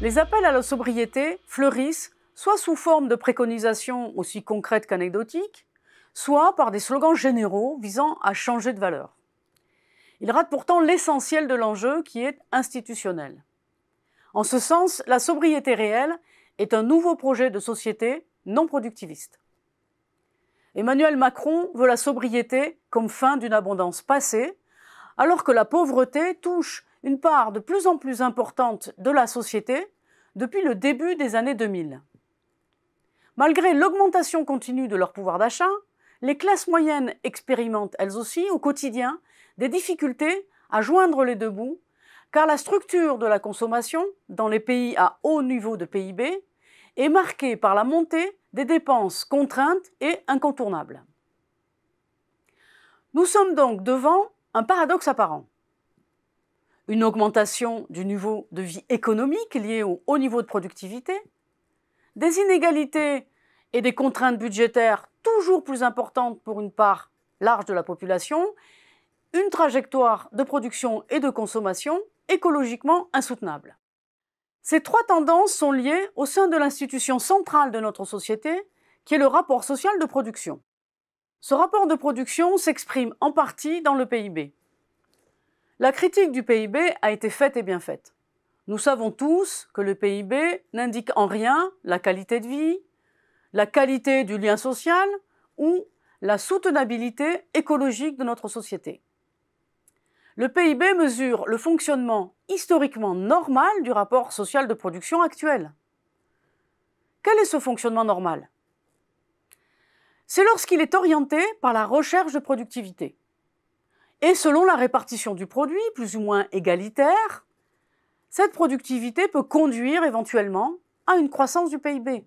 Les appels à la sobriété fleurissent soit sous forme de préconisations aussi concrètes qu'anecdotiques, soit par des slogans généraux visant à changer de valeur. Ils ratent pourtant l'essentiel de l'enjeu qui est institutionnel. En ce sens, la sobriété réelle est un nouveau projet de société non productiviste. Emmanuel Macron veut la sobriété comme fin d'une abondance passée, alors que la pauvreté touche une part de plus en plus importante de la société depuis le début des années 2000. Malgré l'augmentation continue de leur pouvoir d'achat, les classes moyennes expérimentent elles aussi au quotidien des difficultés à joindre les deux bouts, car la structure de la consommation dans les pays à haut niveau de PIB est marquée par la montée des dépenses contraintes et incontournables. Nous sommes donc devant un paradoxe apparent une augmentation du niveau de vie économique liée au haut niveau de productivité, des inégalités et des contraintes budgétaires toujours plus importantes pour une part large de la population, une trajectoire de production et de consommation écologiquement insoutenable. Ces trois tendances sont liées au sein de l'institution centrale de notre société, qui est le rapport social de production. Ce rapport de production s'exprime en partie dans le PIB. La critique du PIB a été faite et bien faite. Nous savons tous que le PIB n'indique en rien la qualité de vie, la qualité du lien social ou la soutenabilité écologique de notre société. Le PIB mesure le fonctionnement historiquement normal du rapport social de production actuel. Quel est ce fonctionnement normal C'est lorsqu'il est orienté par la recherche de productivité. Et selon la répartition du produit, plus ou moins égalitaire, cette productivité peut conduire éventuellement à une croissance du PIB.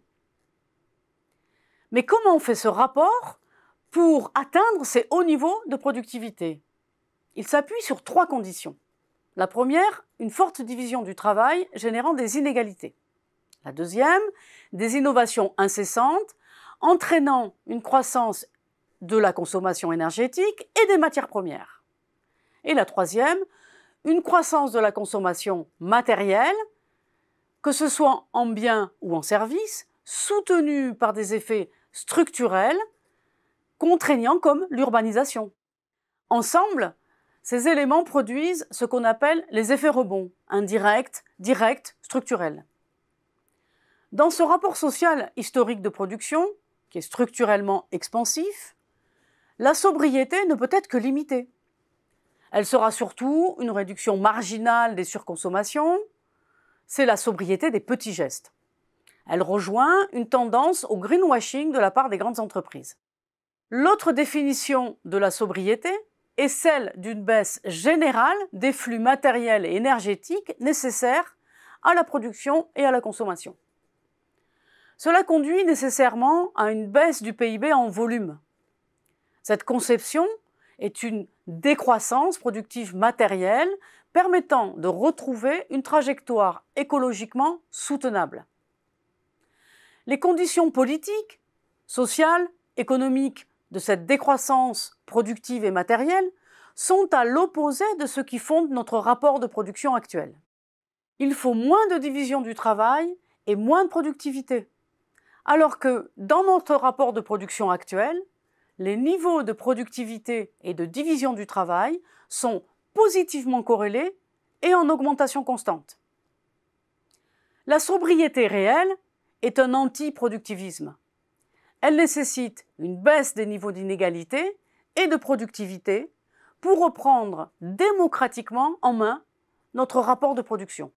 Mais comment on fait ce rapport pour atteindre ces hauts niveaux de productivité Il s'appuie sur trois conditions. La première, une forte division du travail générant des inégalités. La deuxième, des innovations incessantes entraînant une croissance de la consommation énergétique et des matières premières. Et la troisième, une croissance de la consommation matérielle, que ce soit en biens ou en services, soutenue par des effets structurels contraignants comme l'urbanisation. Ensemble, ces éléments produisent ce qu'on appelle les effets rebonds, indirects, directs, structurels. Dans ce rapport social historique de production, qui est structurellement expansif, la sobriété ne peut être que limitée. Elle sera surtout une réduction marginale des surconsommations. C'est la sobriété des petits gestes. Elle rejoint une tendance au greenwashing de la part des grandes entreprises. L'autre définition de la sobriété est celle d'une baisse générale des flux matériels et énergétiques nécessaires à la production et à la consommation. Cela conduit nécessairement à une baisse du PIB en volume. Cette conception est une décroissance productive matérielle permettant de retrouver une trajectoire écologiquement soutenable. Les conditions politiques, sociales, économiques de cette décroissance productive et matérielle sont à l'opposé de ce qui fonde notre rapport de production actuel. Il faut moins de division du travail et moins de productivité. Alors que dans notre rapport de production actuel, les niveaux de productivité et de division du travail sont positivement corrélés et en augmentation constante. La sobriété réelle est un anti-productivisme. Elle nécessite une baisse des niveaux d'inégalité et de productivité pour reprendre démocratiquement en main notre rapport de production.